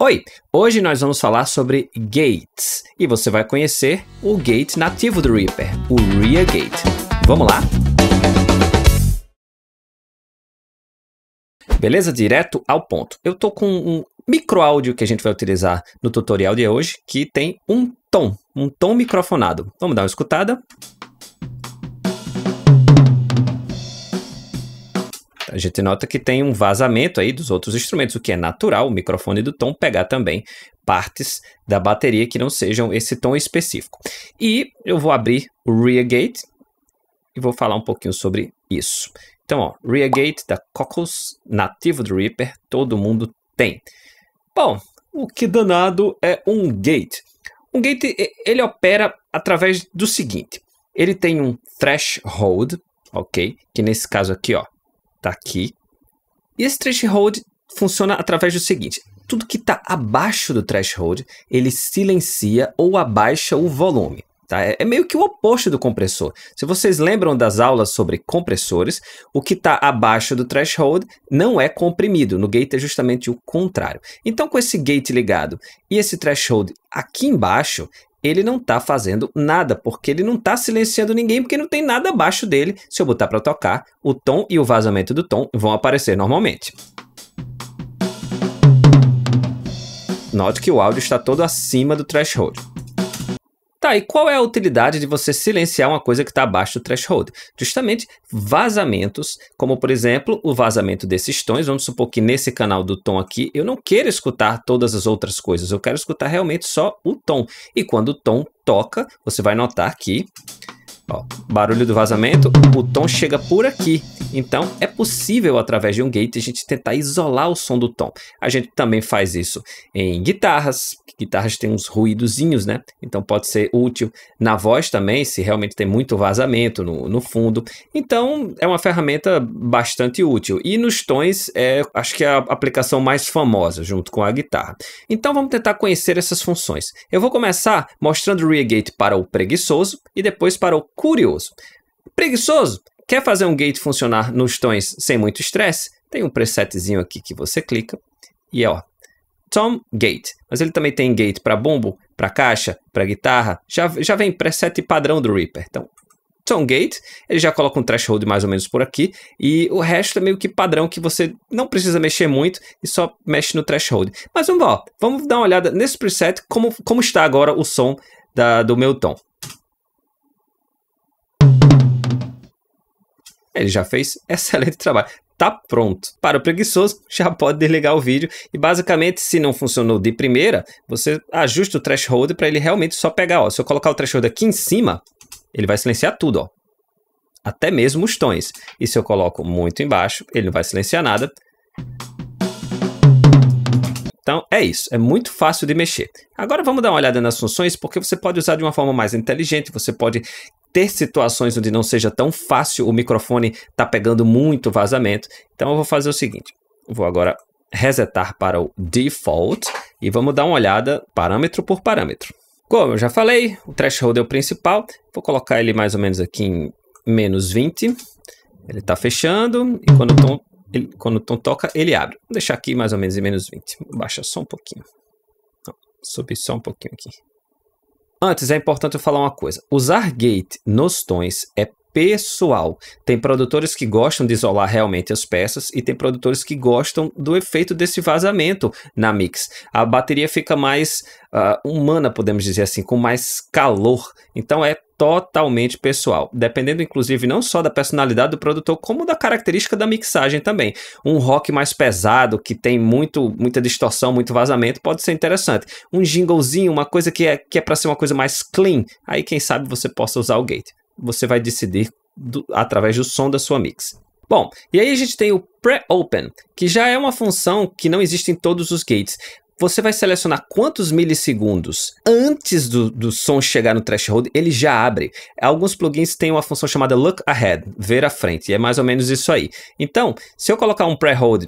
Oi, hoje nós vamos falar sobre gates e você vai conhecer o gate nativo do Reaper, o Rea Gate. Vamos lá? Beleza? Direto ao ponto. Eu tô com um micro áudio que a gente vai utilizar no tutorial de hoje que tem um tom, um tom microfonado. Vamos dar uma escutada? A gente nota que tem um vazamento aí dos outros instrumentos, o que é natural, o microfone do tom pegar também partes da bateria que não sejam esse tom específico. E eu vou abrir o rear gate e vou falar um pouquinho sobre isso. Então, ó, rear gate da Cocos, nativo do Reaper, todo mundo tem. Bom, o que danado é um gate? Um gate, ele opera através do seguinte. Ele tem um threshold, ok? Que nesse caso aqui, ó, tá aqui. E esse threshold funciona através do seguinte: tudo que está abaixo do threshold ele silencia ou abaixa o volume. Tá? É, é meio que o oposto do compressor. Se vocês lembram das aulas sobre compressores, o que está abaixo do threshold não é comprimido. No gate é justamente o contrário. Então, com esse gate ligado e esse threshold aqui embaixo, ele não tá fazendo nada, porque ele não tá silenciando ninguém, porque não tem nada abaixo dele. Se eu botar para tocar, o tom e o vazamento do tom vão aparecer normalmente. Note que o áudio está todo acima do threshold. Tá, e qual é a utilidade de você silenciar uma coisa que está abaixo do threshold? Justamente vazamentos, como por exemplo o vazamento desses tons. Vamos supor que nesse canal do tom aqui eu não quero escutar todas as outras coisas, eu quero escutar realmente só o tom. E quando o tom toca, você vai notar que Ó, barulho do vazamento, o tom chega por aqui. Então, é possível, através de um gate, a gente tentar isolar o som do tom. A gente também faz isso em guitarras. Guitarras têm uns ruídozinhos, né? Então, pode ser útil. Na voz também, se realmente tem muito vazamento no, no fundo. Então, é uma ferramenta bastante útil. E nos tons, é, acho que é a aplicação mais famosa, junto com a guitarra. Então, vamos tentar conhecer essas funções. Eu vou começar mostrando o Reagate gate para o preguiçoso e depois para o curioso. Preguiçoso? Quer fazer um gate funcionar nos tons sem muito estresse? Tem um presetzinho aqui que você clica e é ó, Tom Gate. Mas ele também tem gate para bombo, para caixa, para guitarra. Já, já vem preset padrão do Reaper. Então, Tom Gate, ele já coloca um threshold mais ou menos por aqui. E o resto é meio que padrão que você não precisa mexer muito e só mexe no threshold. Mas vamos lá, vamos dar uma olhada nesse preset, como, como está agora o som da, do meu tom. ele já fez excelente trabalho. Tá pronto. Para o preguiçoso, já pode desligar o vídeo. E basicamente, se não funcionou de primeira, você ajusta o threshold para ele realmente só pegar. Ó. Se eu colocar o threshold aqui em cima, ele vai silenciar tudo. Ó. Até mesmo os tons. E se eu coloco muito embaixo, ele não vai silenciar nada. Então é isso, é muito fácil de mexer. Agora vamos dar uma olhada nas funções, porque você pode usar de uma forma mais inteligente, você pode ter situações onde não seja tão fácil, o microfone tá pegando muito vazamento. Então eu vou fazer o seguinte, vou agora resetar para o default e vamos dar uma olhada parâmetro por parâmetro. Como eu já falei, o threshold é o principal, vou colocar ele mais ou menos aqui em menos 20, ele está fechando e quando o, tom, ele, quando o tom toca ele abre. Vou deixar aqui mais ou menos em menos 20, baixa só um pouquinho, subir só um pouquinho aqui. Antes, é importante eu falar uma coisa. Usar gate nos tons é pessoal. Tem produtores que gostam de isolar realmente as peças e tem produtores que gostam do efeito desse vazamento na mix. A bateria fica mais uh, humana, podemos dizer assim, com mais calor. Então é totalmente pessoal, dependendo inclusive não só da personalidade do produtor, como da característica da mixagem também. Um rock mais pesado, que tem muito muita distorção, muito vazamento, pode ser interessante. Um jinglezinho, uma coisa que é que é para ser uma coisa mais clean, aí quem sabe você possa usar o gate você vai decidir do, através do som da sua mix. Bom, e aí a gente tem o pre-open, que já é uma função que não existe em todos os gates. Você vai selecionar quantos milissegundos antes do, do som chegar no threshold, ele já abre. Alguns plugins têm uma função chamada look ahead, ver à frente, e é mais ou menos isso aí. Então, se eu colocar um pre-hold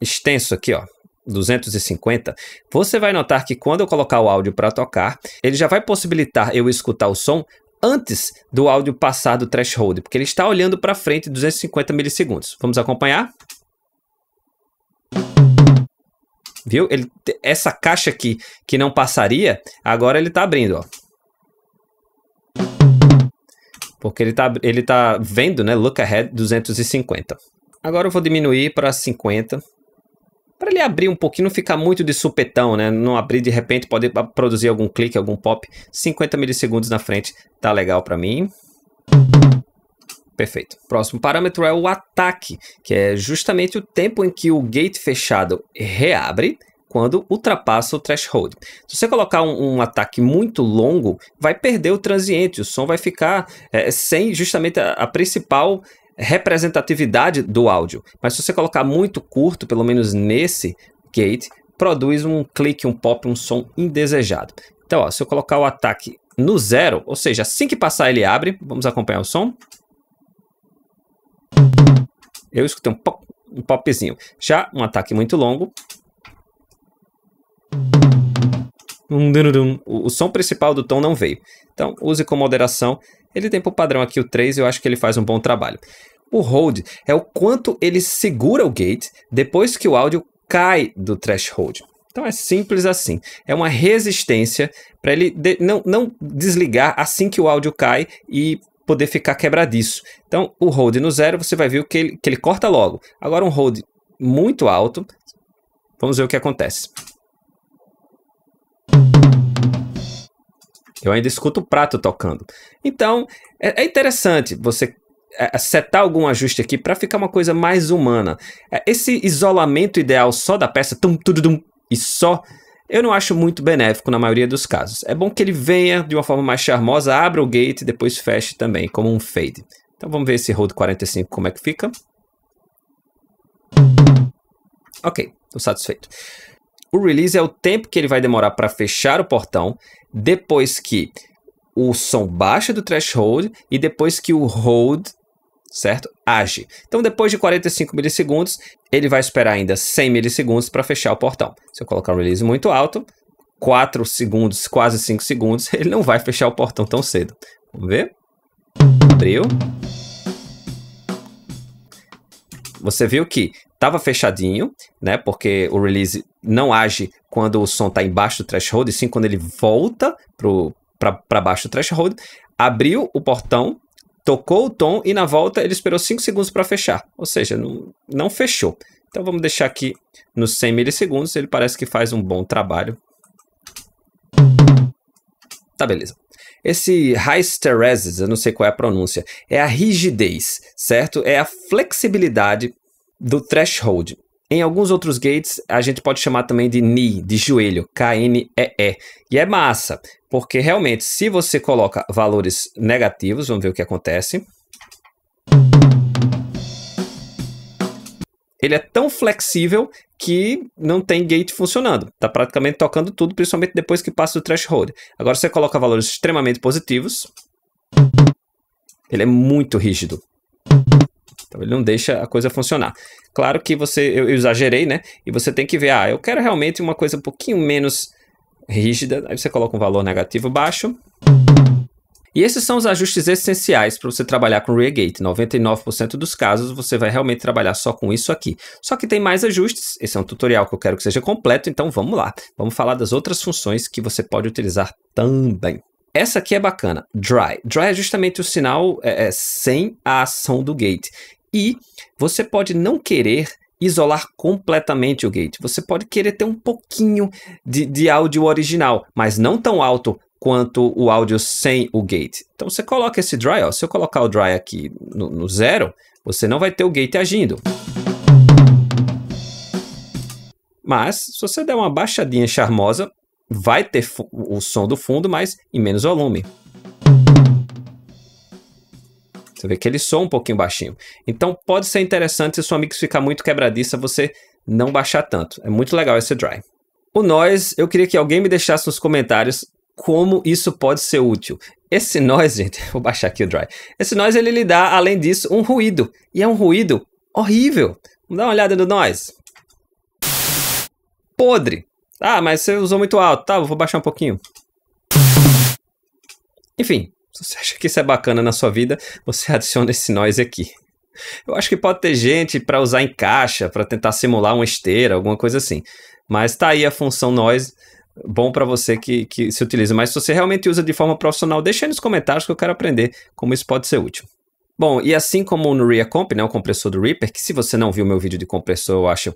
extenso aqui, ó, 250, você vai notar que quando eu colocar o áudio para tocar, ele já vai possibilitar eu escutar o som antes do áudio passar do threshold, porque ele está olhando para frente 250 milissegundos. Vamos acompanhar? Viu? Ele, essa caixa aqui que não passaria, agora ele está abrindo, ó. Porque ele está ele tá vendo, né? Look ahead 250. Agora eu vou diminuir para 50 para ele abrir um pouquinho, não ficar muito de supetão, né? Não abrir de repente, poder produzir algum clique, algum pop. 50 milissegundos na frente tá legal para mim. Perfeito. Próximo parâmetro é o ataque, que é justamente o tempo em que o gate fechado reabre quando ultrapassa o threshold. Se você colocar um, um, ataque muito longo, vai perder o transiente, o som vai ficar é, sem justamente a, a principal representatividade do áudio. Mas se você colocar muito curto, pelo menos nesse gate, produz um clique, um pop, um som indesejado. Então, ó, se eu colocar o ataque no zero, ou seja, assim que passar ele abre, vamos acompanhar o som. Eu escutei um, pop, um popzinho. Já um ataque muito longo. O som principal do tom não veio. Então, use com moderação. Ele tem por padrão aqui o 3 e eu acho que ele faz um bom trabalho. O hold é o quanto ele segura o gate depois que o áudio cai do threshold. Então é simples assim. É uma resistência para ele de, não, não desligar assim que o áudio cai e poder ficar quebradiço. Então o hold no zero você vai ver que ele, que ele corta logo. Agora um hold muito alto. Vamos ver o que acontece. Eu ainda escuto o prato tocando. Então, é, é interessante você é, é, setar algum ajuste aqui para ficar uma coisa mais humana. É, esse isolamento ideal só da peça, tum, tum, tum, e só, eu não acho muito benéfico na maioria dos casos. É bom que ele venha de uma forma mais charmosa, abra o gate e depois feche também, como um fade. Então vamos ver esse Road 45 como é que fica. Ok, estou satisfeito. O release é o tempo que ele vai demorar para fechar o portão depois que o som baixa do threshold e depois que o hold, certo, age. Então, depois de 45 milissegundos, ele vai esperar ainda 100 milissegundos para fechar o portão. Se eu colocar um release muito alto, 4 segundos, quase 5 segundos, ele não vai fechar o portão tão cedo. Vamos ver? Abriu. Você viu que estava fechadinho, né? Porque o release não age quando o som está embaixo do threshold, e sim quando ele volta para baixo do threshold. Abriu o portão, tocou o tom e na volta ele esperou 5 segundos para fechar. Ou seja, não, não fechou. Então vamos deixar aqui nos 100 milissegundos, ele parece que faz um bom trabalho. Tá beleza. Esse hysteresis, eu não sei qual é a pronúncia, é a rigidez, certo? É a flexibilidade do threshold. Em alguns outros gates, a gente pode chamar também de knee, de joelho, K-N-E-E. E é massa, porque realmente, se você coloca valores negativos, vamos ver o que acontece. Ele é tão flexível que não tem gate funcionando. Está praticamente tocando tudo, principalmente depois que passa do threshold. Agora você coloca valores extremamente positivos. Ele é muito rígido. Então ele não deixa a coisa funcionar. Claro que você, eu, eu exagerei, né? E você tem que ver, ah, eu quero realmente uma coisa um pouquinho menos rígida. Aí você coloca um valor negativo baixo. E esses são os ajustes essenciais para você trabalhar com Reagate. 99% dos casos você vai realmente trabalhar só com isso aqui. Só que tem mais ajustes. Esse é um tutorial que eu quero que seja completo, então vamos lá. Vamos falar das outras funções que você pode utilizar também. Essa aqui é bacana, dry. Dry é justamente o sinal é, é, sem a ação do gate. E você pode não querer isolar completamente o gate. Você pode querer ter um pouquinho de, de áudio original, mas não tão alto quanto o áudio sem o gate. Então você coloca esse dry, ó. se eu colocar o dry aqui no, no zero, você não vai ter o gate agindo. Mas se você der uma baixadinha charmosa, vai ter o som do fundo, mas em menos volume. Você vê que ele soa um pouquinho baixinho. Então pode ser interessante se sua mix ficar muito quebradiça, você não baixar tanto. É muito legal esse dry. O noise, eu queria que alguém me deixasse nos comentários como isso pode ser útil. Esse noise, gente, vou baixar aqui o dry. Esse noise ele lhe dá, além disso, um ruído. E é um ruído horrível. Vamos dar uma olhada no noise. Podre. Ah, mas você usou muito alto. Tá, vou baixar um pouquinho. Enfim, se você acha que isso é bacana na sua vida, você adiciona esse noise aqui. Eu acho que pode ter gente para usar em caixa, para tentar simular uma esteira, alguma coisa assim. Mas tá aí a função noise, bom para você que, que se utiliza. Mas se você realmente usa de forma profissional, deixa aí nos comentários que eu quero aprender como isso pode ser útil. Bom, e assim como no ReaComp, né, o compressor do Reaper, que se você não viu meu vídeo de compressor, eu acho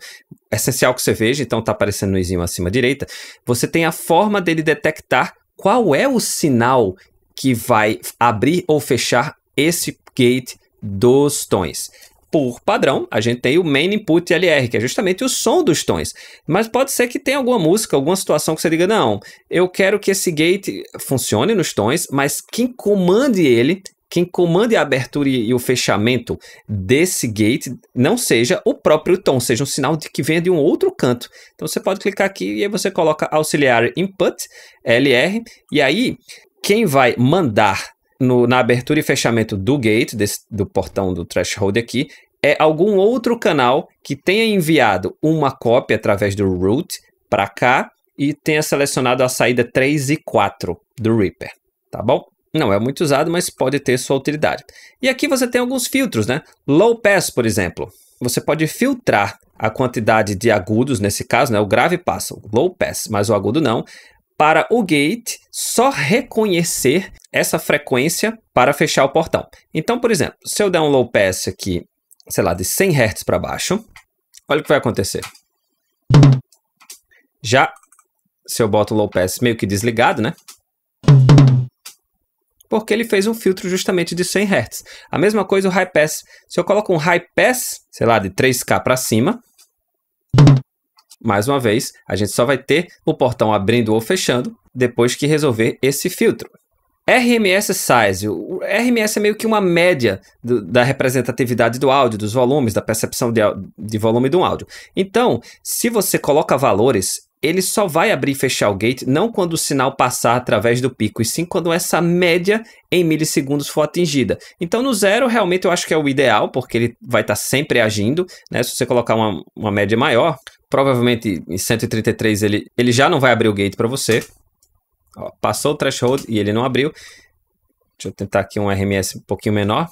essencial que você veja, então tá aparecendo no izinho acima à direita, você tem a forma dele detectar qual é o sinal que vai abrir ou fechar esse gate dos tons. Por padrão, a gente tem o main input LR, que é justamente o som dos tons. Mas pode ser que tenha alguma música, alguma situação que você diga, não, eu quero que esse gate funcione nos tons, mas quem comande ele quem comande a abertura e o fechamento desse gate não seja o próprio tom, seja um sinal de que venha de um outro canto. Então você pode clicar aqui e aí você coloca auxiliar input LR e aí quem vai mandar no, na abertura e fechamento do gate, desse, do portão do threshold aqui, é algum outro canal que tenha enviado uma cópia através do root para cá e tenha selecionado a saída 3 e 4 do Reaper, tá bom? Não é muito usado, mas pode ter sua utilidade. E aqui você tem alguns filtros, né? Low pass, por exemplo. Você pode filtrar a quantidade de agudos, nesse caso, né? O grave passa, o low pass, mas o agudo não para o gate só reconhecer essa frequência para fechar o portão. Então, por exemplo, se eu der um low pass aqui, sei lá, de 100 Hz para baixo, olha o que vai acontecer. Já se eu boto o low pass meio que desligado, né? Porque ele fez um filtro justamente de 100 Hz. A mesma coisa o high pass. Se eu coloco um high pass, sei lá, de 3K para cima, mais uma vez, a gente só vai ter o portão abrindo ou fechando depois que resolver esse filtro. RMS Size. O RMS é meio que uma média do, da representatividade do áudio, dos volumes, da percepção de, de volume de um áudio. Então, se você coloca valores, ele só vai abrir e fechar o gate não quando o sinal passar através do pico, e sim quando essa média em milissegundos for atingida. Então, no zero, realmente eu acho que é o ideal, porque ele vai estar tá sempre agindo. Né? Se você colocar uma, uma média maior, provavelmente em 133 ele, ele já não vai abrir o gate para você. Ó, passou o threshold e ele não abriu. Deixa eu tentar aqui um RMS um pouquinho menor.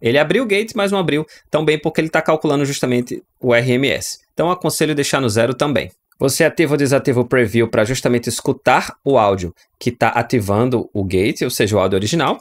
Ele abriu o gate, mas não abriu também porque ele está calculando justamente o RMS. Então aconselho deixar no zero também. Você ativa ou desativa o preview para justamente escutar o áudio que está ativando o gate, ou seja, o áudio original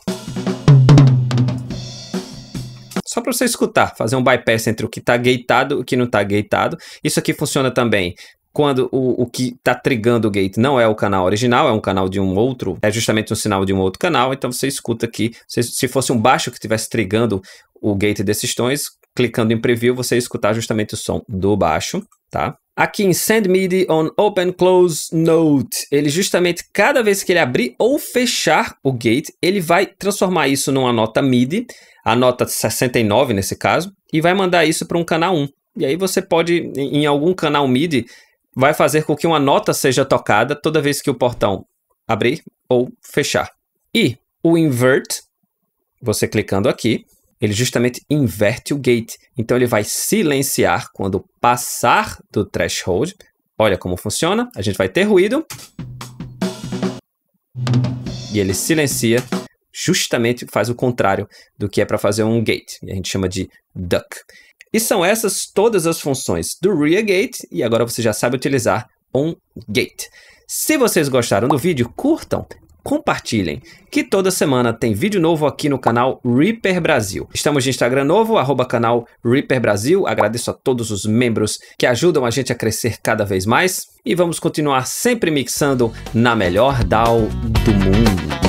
só para você escutar, fazer um bypass entre o que está gateado e o que não está gateado. Isso aqui funciona também quando o, o que está trigando o gate não é o canal original, é um canal de um outro, é justamente um sinal de um outro canal, então você escuta aqui, se, se fosse um baixo que estivesse trigando o gate desses tons, clicando em preview, você ia escutar justamente o som do baixo, tá? Aqui em Send MIDI on Open Close Note, ele justamente cada vez que ele abrir ou fechar o gate, ele vai transformar isso numa nota MIDI, a nota 69 nesse caso, e vai mandar isso para um canal 1. E aí você pode, em algum canal MIDI, vai fazer com que uma nota seja tocada toda vez que o portão abrir ou fechar. E o invert, você clicando aqui, ele justamente inverte o gate. Então ele vai silenciar quando passar do threshold. Olha como funciona. A gente vai ter ruído. E ele silencia justamente faz o contrário do que é para fazer um gate. A gente chama de duck. E são essas todas as funções do rear gate e agora você já sabe utilizar um gate. Se vocês gostaram do vídeo, curtam, compartilhem. Que toda semana tem vídeo novo aqui no canal Reaper Brasil. Estamos de Instagram novo, arroba canal Reaper Brasil. Agradeço a todos os membros que ajudam a gente a crescer cada vez mais. E vamos continuar sempre mixando na melhor DAO do mundo.